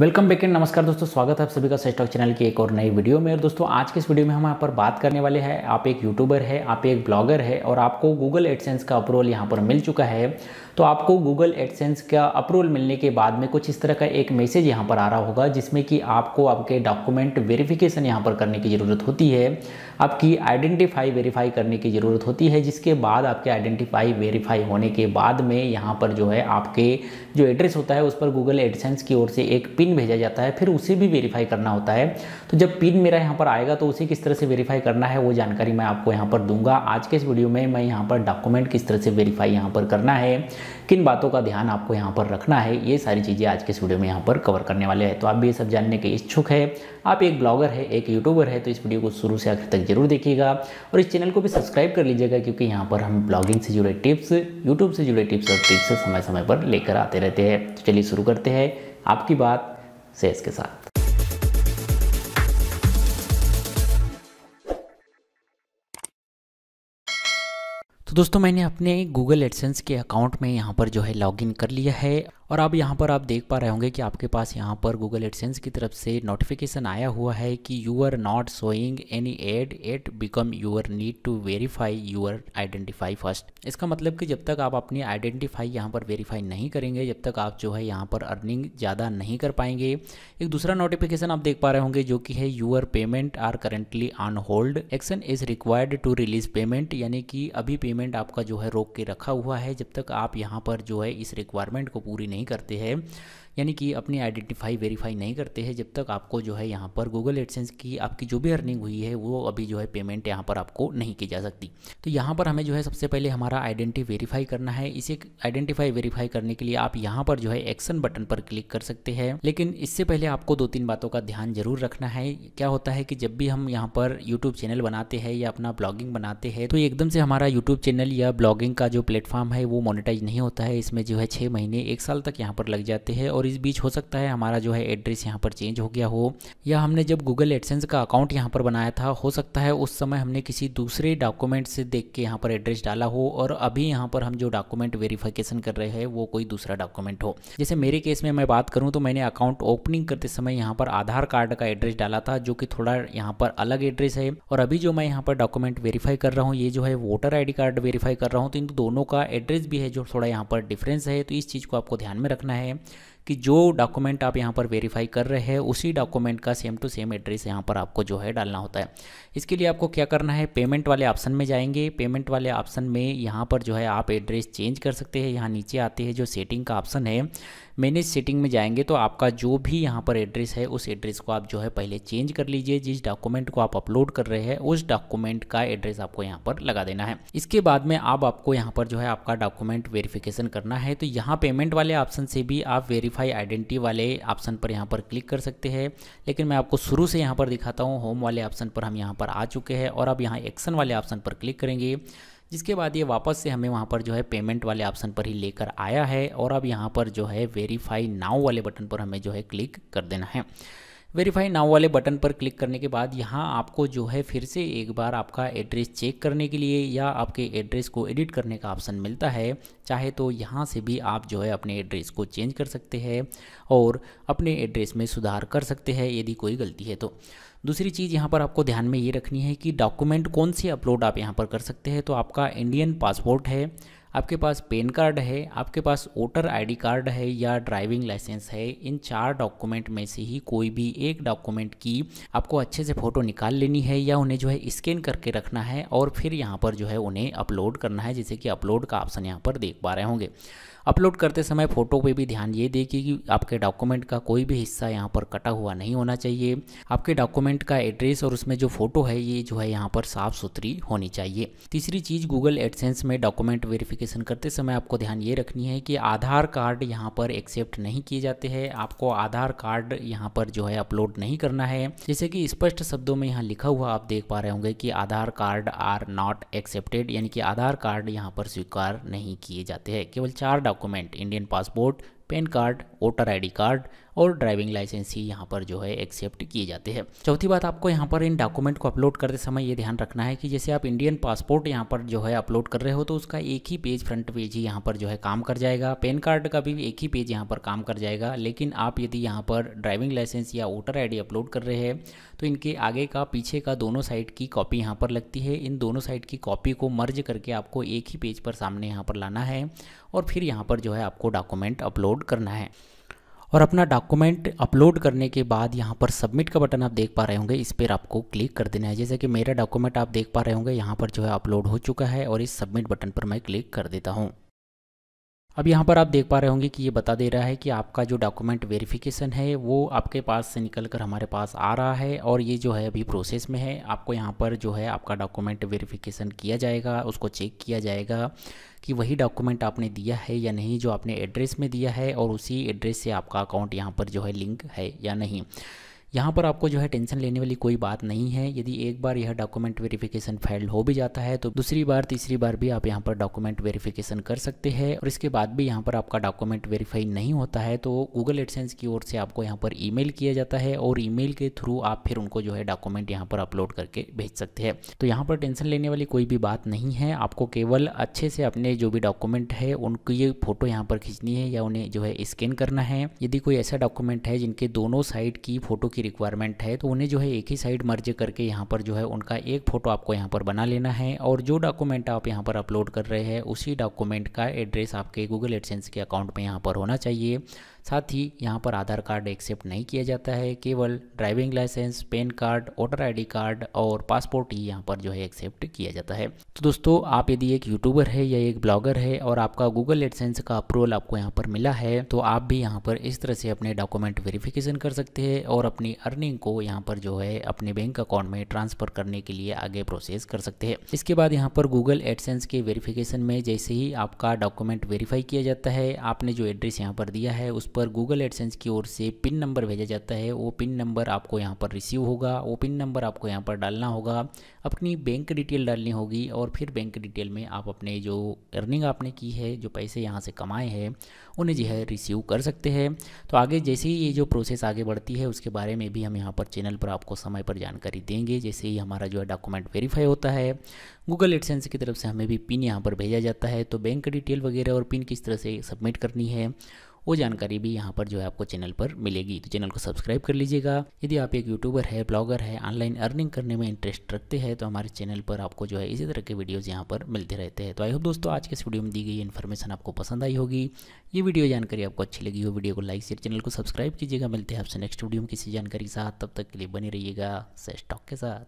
welcome back and नमस्कार दोस्तों स्वागत है आप सभी का स्टॉक चैनल की एक और नई वीडियो में और दोस्तों आज के इस वीडियो में हम यहाँ पर बात करने वाले हैं आप एक यूट्यूबर है आप एक ब्लॉगर है और आपको गूगल एडसेंस का अप्रूवल यहाँ पर मिल चुका है तो आपको गूगल एडसेंस का अप्रूवल मिलने के बाद में कुछ इस तरह का एक मैसेज यहाँ पर आ रहा होगा जिसमें कि आपको आपके डॉक्यूमेंट वेरीफिकेशन यहाँ पर करने की ज़रूरत होती है आपकी आइडेंटिफाई वेरीफाई करने की ज़रूरत होती है जिसके बाद आपके आइडेंटिफाई वेरीफाई होने के बाद में यहाँ पर जो है आपके जो एड्रेस होता है उस पर गूगल एडसेंस की ओर से एक पिन पिन भेजा जाता है फिर उसे भी वेरीफाई करना होता है तो जब पिन मेरा यहाँ पर आएगा तो उसे किस तरह से वेरीफाई करना है वो जानकारी मैं आपको यहाँ पर दूंगा आज के इस वीडियो में मैं यहाँ पर डॉक्यूमेंट किस तरह से वेरीफाई यहाँ पर करना है किन बातों का ध्यान आपको यहाँ पर रखना है ये सारी चीज़ें आज के इस वीडियो में यहाँ पर कवर करने वाले हैं तो आप भी ये सब जानने के इच्छुक है आप एक ब्लॉगर है एक यूट्यूबर है तो इस वीडियो को शुरू से आखिर तक जरूर देखिएगा और इस चैनल को भी सब्सक्राइब कर लीजिएगा क्योंकि यहाँ पर हम ब्लॉगिंग से जुड़े टिप्स यूट्यूब से जुड़े टिप्स और ट्रिक्स समय समय पर लेकर आते रहते हैं तो चलिए शुरू करते हैं आपकी बात सेल्स के साथ तो दोस्तों मैंने अपने गूगल एडसेंस के अकाउंट में यहाँ पर जो है लॉगिन कर लिया है और अब यहाँ पर आप देख पा रहे होंगे कि आपके पास यहाँ पर गूगल एडसेंस की तरफ से नोटिफिकेशन आया हुआ है कि you are not showing any ad at become your need to verify your identify first इसका मतलब कि जब तक आप अपनी आइडेंटिफाई यहाँ पर वेरीफाई नहीं करेंगे जब तक आप जो है यहाँ पर अर्निंग ज़्यादा नहीं कर पाएंगे एक दूसरा नोटिफिकेशन आप देख पा रहे होंगे जो कि है your payment are currently on hold action is required to release payment यानी कि अभी पेमेंट आपका जो है रोक के रखा हुआ है जब तक आप यहाँ पर जो है इस रिक्वायरमेंट को पूरी नहीं नहीं करते हैं यानी कि अपनी आइडेंटिफाई वेरीफाई नहीं करते हैं जब तक आपको जो है यहाँ पर गूगल एडसेंस की आपकी जो भी अर्निंग हुई है वो अभी जो है पेमेंट यहाँ पर आपको नहीं की जा सकती तो यहाँ पर हमें जो है सबसे पहले हमारा आइडेंटी वेरीफाई करना है इसे आइडेंटिफाई वेरीफाई करने के लिए आप यहाँ पर जो है एक्शन बटन पर क्लिक कर सकते हैं लेकिन इससे पहले आपको दो तीन बातों का ध्यान जरूर रखना है क्या होता है कि जब भी हम यहाँ पर यूट्यूब चैनल बनाते हैं या अपना ब्लॉगिंग बनाते हैं तो एकदम से हमारा यूट्यूब चैनल या ब्लॉगिंग का जो प्लेटफॉर्म है वो मोनिटाइज नहीं होता है इसमें जो है छः महीने एक साल तक तक यहाँ पर लग जाते हैं और इस बीच हो सकता है हमारा जो है एड्रेस यहाँ पर चेंज हो गया हो या हमने जब गूगल एडसेंस का अकाउंट यहाँ पर बनाया था हो सकता है उस समय हमने किसी दूसरे डॉक्यूमेंट से देख के यहाँ पर एड्रेस डाला हो और अभी यहाँ पर हम जो डॉक्यूमेंट वेरीफिकेशन कर रहे हैं वो कोई दूसरा डॉक्यूमेंट हो जैसे मेरे केस में मैं बात करूँ तो मैंने अकाउंट ओपनिंग करते समय यहाँ पर आधार कार्ड का एड्रेस डाला था जो कि थोड़ा यहाँ पर अलग एड्रेस है और अभी जो मैं यहाँ पर डॉक्यूमेंट वेरीफाई कर रहा हूँ ये जो है वोटर आई कार्ड वेरीफाई कर रहा हूँ तो इन दोनों का एड्रेस भी है जो थोड़ा यहाँ पर डिफरेंस है तो इस चीज़ को आपको ध्यान ध्यान में रखना है कि जो डॉक्यूमेंट आप यहाँ पर वेरीफाई कर रहे हैं उसी डॉक्यूमेंट का सेम टू सेम एड्रेस यहाँ पर आपको जो है डालना होता है इसके लिए आपको क्या करना है पेमेंट वाले ऑप्शन में जाएंगे पेमेंट वाले ऑप्शन में यहाँ पर जो है आप एड्रेस चेंज कर सकते हैं यहाँ नीचे आते हैं जो सेटिंग का ऑप्शन है मैनेज सेटिंग में जाएंगे तो आपका जो भी यहाँ पर एड्रेस है उस एड्रेस को आप जो है पहले चेंज कर लीजिए जिस डॉक्यूमेंट को आप अपलोड कर रहे हैं उस डॉक्यूमेंट का एड्रेस आपको यहाँ पर लगा देना है इसके बाद में आप आपको यहाँ पर जो है आपका डॉक्यूमेंट वेरिफिकेशन करना है तो यहाँ पेमेंट वाले ऑप्शन से भी आप वेरीफाई वाईफाई आइडेंटिटी वाले ऑप्शन पर यहाँ पर क्लिक कर सकते हैं लेकिन मैं आपको शुरू से यहाँ पर दिखाता हूँ होम वाले ऑप्शन पर हम यहाँ पर आ चुके हैं और अब यहाँ एक्शन वाले ऑप्शन पर क्लिक करेंगे जिसके बाद ये वापस से हमें वहाँ पर जो है पेमेंट वाले ऑप्शन पर ही लेकर आया है और अब यहाँ पर जो है वेरीफाई नाव वाले बटन पर हमें जो है क्लिक कर देना है वेरीफाई नाउ वाले बटन पर क्लिक करने के बाद यहाँ आपको जो है फिर से एक बार आपका एड्रेस चेक करने के लिए या आपके एड्रेस को एडिट करने का ऑप्शन मिलता है चाहे तो यहाँ से भी आप जो है अपने एड्रेस को चेंज कर सकते हैं और अपने एड्रेस में सुधार कर सकते हैं यदि कोई गलती है तो दूसरी चीज़ यहाँ पर आपको ध्यान में ये रखनी है कि डॉक्यूमेंट कौन से अपलोड आप यहाँ पर कर सकते हैं तो आपका इंडियन पासपोर्ट है आपके पास पेन कार्ड है आपके पास वोटर आईडी कार्ड है या ड्राइविंग लाइसेंस है इन चार डॉक्यूमेंट में से ही कोई भी एक डॉक्यूमेंट की आपको अच्छे से फ़ोटो निकाल लेनी है या उन्हें जो है स्कैन करके रखना है और फिर यहाँ पर जो है उन्हें अपलोड करना है जैसे कि अपलोड का ऑप्शन यहाँ पर देख पा रहे होंगे अपलोड करते समय फ़ोटो पे भी ध्यान ये देखिए कि आपके डॉक्यूमेंट का कोई भी हिस्सा यहाँ पर कटा हुआ नहीं होना चाहिए आपके डॉक्यूमेंट का एड्रेस और उसमें जो फ़ोटो है ये जो है यहाँ पर साफ़ सुथरी होनी चाहिए तीसरी चीज़ गूगल एडसेंस में डॉक्यूमेंट वेरिफिकेशन वेरिफिकेशन करते समय आपको ध्यान ये रखनी है कि आधार कार्ड यहाँ पर एक्सेप्ट नहीं किए जाते हैं आपको आधार कार्ड यहाँ पर जो है अपलोड नहीं करना है जैसे कि स्पष्ट शब्दों में यहाँ लिखा हुआ आप देख पा रहे होंगे कि Aadhaar card are not accepted यानी कि आधार कार्ड यहाँ पर स्वीकार नहीं किए जाते हैं केवल चार document Indian passport pan card voter I card और ड्राइविंग लाइसेंस ही यहाँ पर जो है एक्सेप्ट किए जाते हैं चौथी बात आपको यहाँ पर इन डॉक्यूमेंट को अपलोड करते समय ये ध्यान रखना है कि जैसे आप इंडियन पासपोर्ट यहाँ पर जो है अपलोड कर रहे हो तो उसका एक ही पेज फ्रंट पेज ही यहाँ पर जो है काम कर जाएगा पेन कार्ड का भी एक ही पेज यहाँ पर काम कर जाएगा लेकिन आप यदि यहाँ पर ड्राइविंग लाइसेंस या वोटर आई अपलोड कर रहे हैं तो इनके आगे का पीछे का दोनों साइड की कॉपी यहाँ पर लगती है इन दोनों साइड की कॉपी को मर्ज करके आपको एक ही पेज पर सामने यहाँ पर लाना है और फिर यहाँ पर जो है आपको डॉक्यूमेंट अपलोड करना है और अपना डॉक्यूमेंट अपलोड करने के बाद यहाँ पर सबमिट का बटन आप देख पा रहे होंगे इस पर आपको क्लिक कर देना है जैसे कि मेरा डॉक्यूमेंट आप देख पा रहे होंगे यहाँ पर जो है अपलोड हो चुका है और इस सबमिट बटन पर मैं क्लिक कर देता हूँ अब यहाँ पर आप देख पा रहे होंगे कि ये बता दे रहा है कि आपका जो डॉक्यूमेंट वेरिफिकेशन है वो आपके पास से निकल कर हमारे पास आ रहा है और ये जो है अभी प्रोसेस में है आपको यहाँ पर जो है आपका डॉक्यूमेंट वेरिफिकेशन किया जाएगा उसको चेक किया जाएगा कि वही डॉक्यूमेंट आपने दिया है या नहीं जो आपने एड्रेस में दिया है और उसी एड्रेस से आपका अकाउंट यहाँ पर जो है लिंक है या नहीं यहाँ पर आपको जो है टेंशन लेने वाली कोई बात नहीं है यदि एक बार यह डॉक्यूमेंट वेरिफिकेशन फेल हो भी जाता है तो दूसरी बार तीसरी बार भी आप यहाँ पर डॉक्यूमेंट वेरिफिकेशन कर सकते हैं और इसके बाद भी यहाँ पर आपका डॉक्यूमेंट वेरीफाई नहीं होता है तो गूगल एडसेंस की ओर से आपको यहाँ पर ई किया जाता है और ई के थ्रू आप फिर उनको जो है डॉक्यूमेंट यहाँ पर अपलोड करके भेज सकते हैं तो यहाँ पर टेंशन लेने वाली कोई भी बात नहीं है आपको केवल अच्छे से अपने जो भी डॉक्यूमेंट है उनकी ये फोटो यहाँ पर खींचनी है या उन्हें जो है स्कैन करना है यदि कोई ऐसा डॉक्यूमेंट है जिनके दोनों साइड की फोटो की रिक्वायरमेंट है तो उन्हें जो है एक ही साइड मर्ज करके यहाँ पर जो है उनका एक फ़ोटो आपको यहाँ पर बना लेना है और जो डॉक्यूमेंट आप यहाँ पर अपलोड कर रहे हैं उसी डॉक्यूमेंट का एड्रेस आपके गूगल एडसेंस के अकाउंट में यहाँ पर होना चाहिए साथ ही यहाँ पर आधार कार्ड एक्सेप्ट नहीं किया जाता है केवल driving licence pan card voter ID card और पासपोर्ट ही यहाँ पर जो है एक्सेप्ट किया जाता है तो दोस्तों आप यदि एक यूट्यूबर है या एक ब्लॉगर है और आपका गूगल एडसेंस का अप्रूवल आपको यहाँ पर मिला है तो आप भी यहाँ पर इस तरह से अपने डॉक्यूमेंट वेरिफिकेशन कर सकते हैं और अपनी अपनी अर्निंग को यहाँ पर जो है अपने बैंक अकाउंट में ट्रांसफ़र करने के लिए आगे प्रोसेस कर सकते हैं इसके बाद यहाँ पर गूगल एडसेंस के वेरिफिकेशन में जैसे ही आपका डॉक्यूमेंट वेरीफाई किया जाता है आपने जो एड्रेस यहाँ पर दिया है उस पर गूगल एडसेंस की ओर से पिन नंबर भेजा जाता है वो पिन नंबर आपको यहाँ पर रिसीव होगा वो पिन नंबर आपको यहाँ पर डालना होगा अपनी बैंक डिटेल डालनी होगी और फिर बैंक डिटेल में आप अपने जो अर्निंग आपने की है जो पैसे यहाँ से कमाए हैं उन्हें जो है रिसीव कर सकते हैं तो आगे जैसे ही ये जो प्रोसेस आगे बढ़ती है उसके बारे में भी हम यहाँ पर चैनल पर आपको समय पर जानकारी देंगे जैसे ही हमारा जो है डॉक्यूमेंट वेरीफाई होता है गूगल एडसेंस की तरफ से हमें भी पिन यहाँ पर भेजा जाता है तो बैंक डिटेल वगैरह और पिन किस तरह से सबमिट करनी है वो जानकारी भी यहाँ पर जो है आपको चैनल पर मिलेगी तो चैनल को सब्सक्राइब कर लीजिएगा यदि आप एक यूट्यूबर है ब्लॉगर है ऑनलाइन अर्निंग करने में इंटरेस्ट रखते हैं तो हमारे चैनल पर आपको जो है इसी तरह के वीडियोज़ यहाँ पर मिलते रहते हैं तो आई होप दोस्तों आज के इस वीडियो में दी गई इन्फॉर्मेशन आपको पसंद आई होगी ये वीडियो जानकारी आपको अच्छी लगी हो वीडियो को लाइक शेयर चैनल को सब्सक्राइब कीजिएगा मिलते हैं आपसे नेक्स्ट वीडियो में किसी जानकारी के साथ तब तक के लिए बने रहिएगा सेस्टॉक के साथ